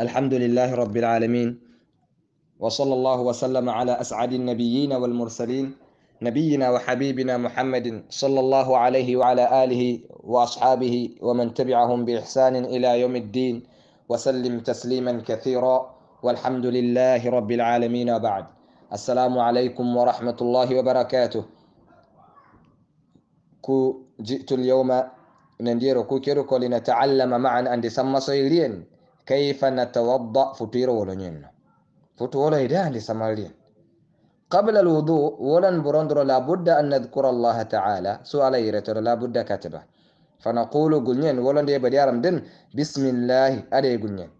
الحمد لله رب العالمين وصلى الله وسلم على أسعد النبيين والمرسلين نبينا وحبيبنا محمد صلى الله عليه وعلى آله وأصحابه ومن تبعهم بإحسان إلى يوم الدين وسلم تسليما كثيرا والحمد لله رب العالمين وبعد السلام عليكم ورحمة الله وبركاته كو جئت اليوم نندير كوكيركو لنتعلم معا أن تسمى صيرين كيف نتوضا فطير wolo ñinno futu wolo e قبل الوضوء ولن برندر لابد أن نذكر الله تعالى سؤال يرتر لابد كتبه فنقول غنين ولن دي بديارم دن بسم الله أدي غنين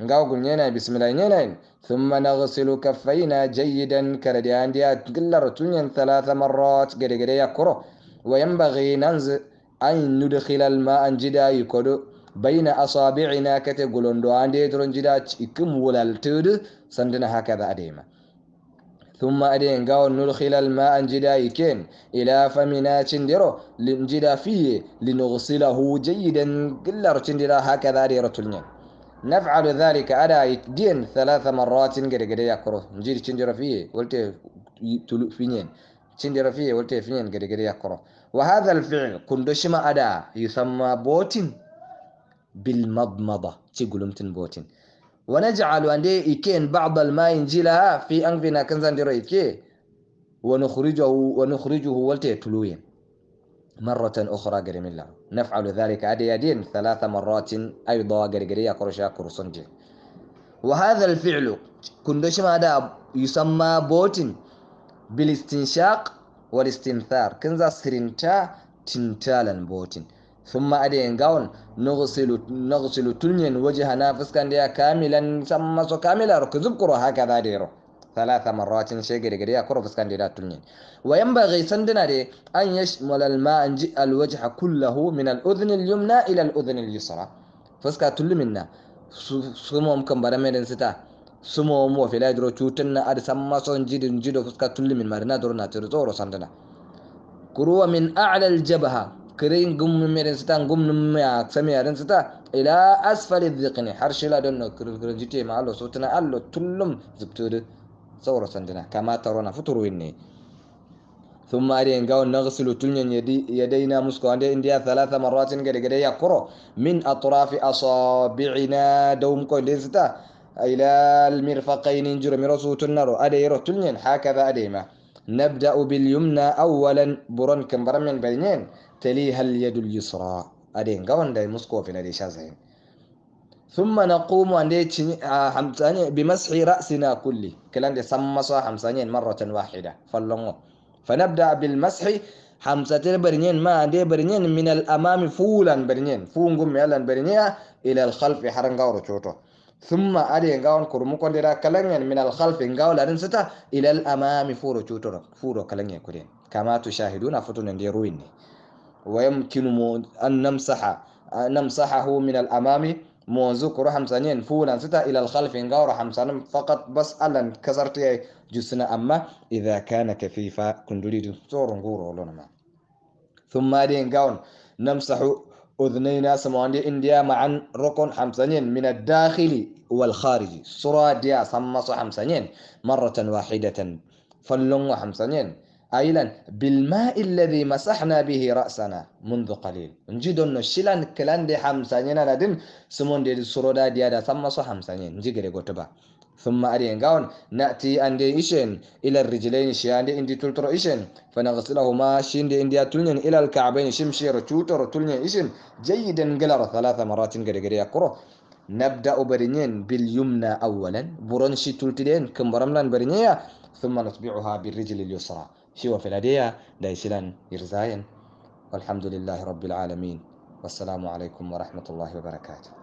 نقاو غنين بسم الله نينين ثم نغسل كفينا جيدا كردي عندي تقلر تنين ثلاث مرات قري قري يكرو وينبغي ننز أن ندخل الماء جدا يكدو بين أصابعنا كتقولون دو عندي ترون جدات إكم ولا التود سندنا هكذا أديما ثم أدين قاو نرخل الماء جدا يكين إلى فمنا تندرو لنجدا فيه لنغسله جيدا قلر تندرا هكذا أدير تلنين نفعل ذلك أدا يتدين ثلاث مرات قد قد يكره نجد تندرا فيه قلت تلو فينين تندرا فيه قلت فينين قد قد يكره وهذا الفعل كندشما أدا يسمى بوتين bil madmada ci gulumtin botin wa naj'alu ande iken ba'd al ma'in jilaha fi anfina kan zandiro ike wa nukhrijuhu wa nukhrijuhu walta tuluyen marratan ukhra garimilla naf'alu dhalika adiyadin thalatha marratin ayda gargariya kursha kursunji wa hadha al fi'lu kundoshi ma da yusamma botin bil istinshaq wal istinthar kan za sirinta tintalan botin sun ma'ada yin gawon na gusilu tunyen waje da ya kamilan san maso kamilar ku haka da yaro salata marwacin shagari gari ya kura fuskan da ya tunyen wayan ba gai san dina da an yi shimolal ma an ji alwaje kulla hu min al'udunin yumna ila al'udunin yusura fuska tulumin na su mom kan bada mai dinsita su mom wa fila jiro na ad san maso jidin jido fuska tulumin marina dora na tsoro sandana kuruwa min a'lal jabaha كرين قم ميرن ستان قم نميا تسمي ارن ستا إلى أسفل الذقن حرش لا دون كرل كرل جتي مع الله صوتنا الله تلم زبتود صورة سندنا كما ترون فترويني ثم أرين غاو نغسل تلين يدي يدينا مسكو عند إنديا ثلاث مرات غدي قد يقرأ من أطراف أصابعنا دوم كون ديستا إلى المرفقين جرم مرسو تنرو أدي رو تلين هكذا أديما نبدأ باليمنى أولا برن كمبرمين بينين talii haliyya dul yuusraa adeegawantee muskoofinadii shaansayin summa naquma ndeeb mascii ra'asina kulli kalan di sammasoo hamsanyiin marochan waaxida falloon kuffannaa bilmascii hamsatee baryeen ma'aande baryeen minal ammaami fuulan baryeen fuungurmiyalan baryeen ilaalkalfi hargawar chutoo summa adeegawanturmukuu dheeraa kalanyiin minal kalfi hargawar chittoo ilaalkamami fuula chutoo dha fuudho kalaan kuriyaan kamaatu ويمكن أن نمسح نمسحه من الأمام موزوك رحم سنين فولا ستا إلى الخلف رحم سنين فقط بس ألا كسرت جسنا أما إذا كان كفيفا كندولي دكتور نقولو لنا ثم دي نقاون نمسح أذنينا سموان دي إنديا معا ركن حمسانين من الداخل والخارج سورة دي سمسو حمسانين مرة واحدة فلنو حمسانين أيلا بالماء الذي مسحنا به رأسنا منذ قليل نجي دونو شلان كلان دي حمسانينا ندم سمون دي سرودا دي هذا ثم صح حمسانين نجي غري غوتبا ثم أرين قاون نأتي أندي إشن إلى الرجلين شياندي إندي تلترو إشن فنغسلهما شيندي إندي أتلين إلى الكعبين شمشي رتوتر تلين إشن جيدا قلر ثلاث مرات غري غري يقرو نبدأ برنين باليمنى أولا برونشي تولتين كم برملان برنيا ثم نتبعها بالرجل اليسرى شو في الأدية دايسلان يرزاين والحمد لله رب العالمين والسلام عليكم ورحمة الله وبركاته